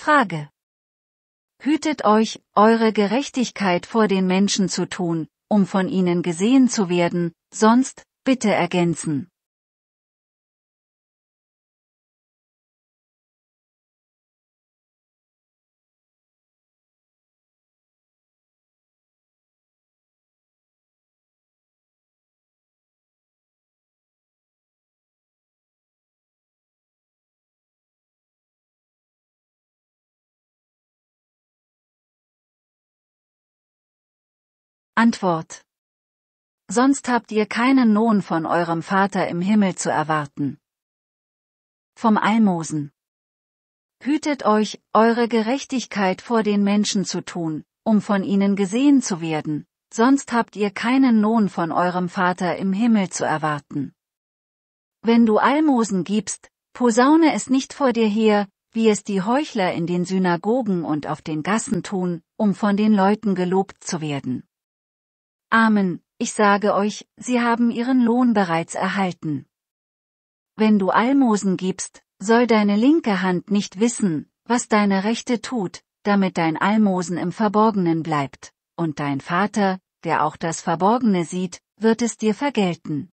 Frage. Hütet euch, eure Gerechtigkeit vor den Menschen zu tun, um von ihnen gesehen zu werden, sonst, bitte ergänzen. Antwort. Sonst habt ihr keinen Lohn von eurem Vater im Himmel zu erwarten. Vom Almosen. Hütet euch, eure Gerechtigkeit vor den Menschen zu tun, um von ihnen gesehen zu werden, sonst habt ihr keinen Lohn von eurem Vater im Himmel zu erwarten. Wenn du Almosen gibst, posaune es nicht vor dir her, wie es die Heuchler in den Synagogen und auf den Gassen tun, um von den Leuten gelobt zu werden. Amen, ich sage euch, sie haben ihren Lohn bereits erhalten. Wenn du Almosen gibst, soll deine linke Hand nicht wissen, was deine rechte tut, damit dein Almosen im Verborgenen bleibt, und dein Vater, der auch das Verborgene sieht, wird es dir vergelten.